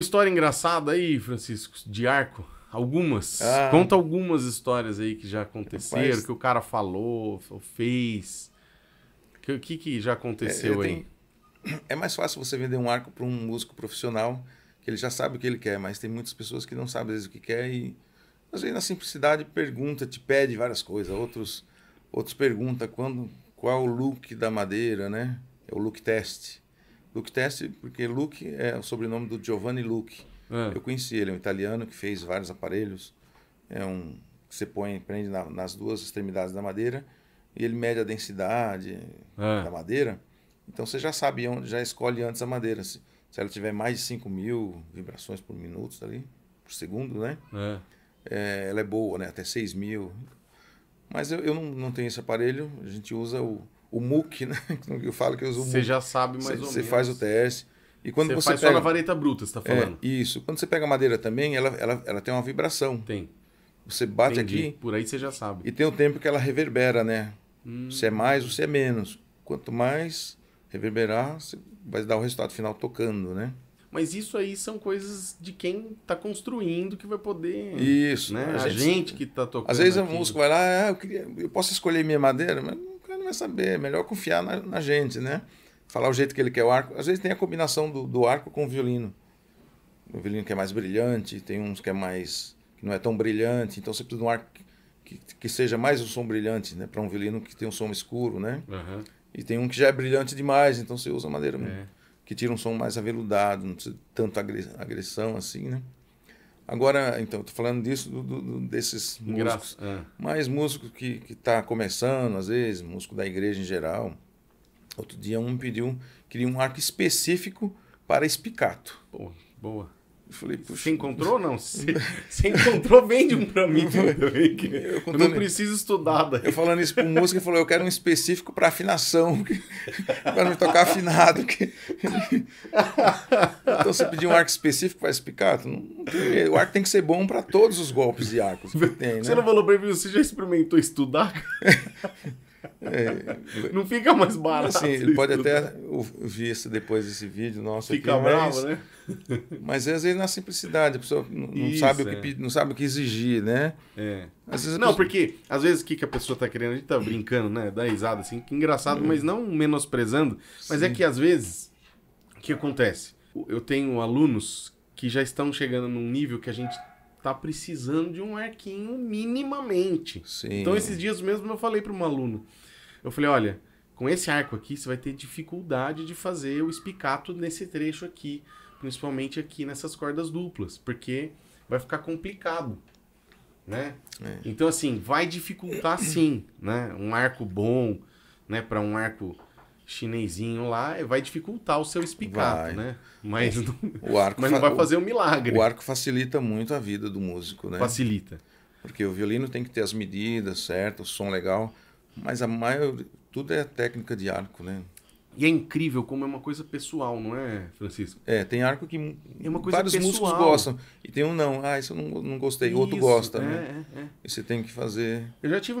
história engraçada aí, Francisco, de arco? Algumas. Ah. Conta algumas histórias aí que já aconteceram, Rapaz, que o cara falou, fez. O que, que, já aconteceu é, aí? Tenho... É mais fácil você vender um arco para um músico profissional, que ele já sabe o que ele quer, mas tem muitas pessoas que não sabem às vezes o que quer e às vezes na simplicidade pergunta, te pede várias coisas. Outros outros pergunta quando qual o look da madeira, né? É o look teste. Luke Teste, porque Luke é o sobrenome do Giovanni Luke. É. Eu conheci ele, é um italiano que fez vários aparelhos. É um que você põe, prende na, nas duas extremidades da madeira e ele mede a densidade é. da madeira. Então você já sabe onde, já escolhe antes a madeira. Se, se ela tiver mais de 5 mil vibrações por minuto tá ali, por segundo, né? É. É, ela é boa, né? Até 6 mil. Mas eu, eu não, não tenho esse aparelho, a gente usa o, o MOOC, né? Eu falo que eu uso o MOOC. Você já sabe mais cê, ou menos. Você faz o teste. E quando você, você faz pega... só na vareta bruta, você está é, falando. É, isso. Quando você pega a madeira também, ela, ela, ela tem uma vibração. Tem. Você bate Entendi. aqui. Por aí você já sabe. E tem o um tempo que ela reverbera, né? Hum. Se é mais ou se é menos. Quanto mais reverberar, você vai dar o resultado final tocando, né? Mas isso aí são coisas de quem está construindo que vai poder. Isso, né? A gente, a gente que está tocando. Às vezes o músico vai lá, ah, eu, queria, eu posso escolher minha madeira, mas vai saber, é melhor confiar na, na, gente, né? Falar o jeito que ele quer o arco. Às vezes tem a combinação do, do arco com o violino. O violino que é mais brilhante, tem uns que é mais. que não é tão brilhante, então você precisa de um arco que, que seja mais um som brilhante, né? Para um violino que tem um som escuro, né? Uhum. E tem um que já é brilhante demais, então você usa madeira é. que tira um som mais aveludado, não precisa de tanta agressão assim, né? Agora, então, estou falando disso do, do, desses músicos. Graças, é. Mas que está começando, às vezes, músico da igreja em geral. Outro dia um pediu, queria um arco específico para espicato. Boa, boa. Eu falei, puxa. Você encontrou ou não? Você, se encontrou, vende um pra mim eu, eu não preciso estudar. Daí. Né? Eu falando isso pro músico, ele falou: eu quero um específico pra afinação, pra não tocar afinado. então você pediu um arco específico pra explicar Não, não o arco tem que ser bom pra todos os golpes de arcos Tem, né? Você não falou pra mim, você já experimentou estudar? É, não fica mais barato. Assim, ele pode né? até ouvir isso depois desse vídeo nosso. Fica aqui, bravo, mas, né? Mas às vezes na simplicidade, a pessoa não, isso, sabe, é. o que, é. não sabe o que exigir, né? É. Vezes, não, pessoa... porque às vezes o que, a pessoa está querendo, a gente está brincando, né? Dá risada, assim, que engraçado, mas não menosprezando. Mas é Sim. é que às vezes, o que acontece? Eu tenho alunos que já estão chegando num nível que a gente tá precisando de um arquinho minimamente. Sim. Então, esses dias mesmo eu falei para um aluno, eu falei, olha, com esse arco aqui você vai ter dificuldade de fazer o espicato nesse trecho aqui, principalmente aqui nessas cordas duplas, porque vai ficar complicado, né? É. Então, assim, vai dificultar sim, né? Um arco bom, né? Para um arco chinesinho lá, vai dificultar o seu espicato, né? Mas, é. não, o arco mas não vai fazer um milagre. O arco facilita muito a vida do músico, né? Facilita. Porque o violino tem que ter as medidas certas, o som legal, mas a maioria, tudo é técnica de arco, né? E é incrível como é uma coisa pessoal, não é, Francisco? É, tem arco que é uma coisa vários pessoal. músicos gostam. E tem um não, ah, isso eu não, não gostei, isso, outro gosta, é, né? É, é. é. E você tem que fazer... Eu já tive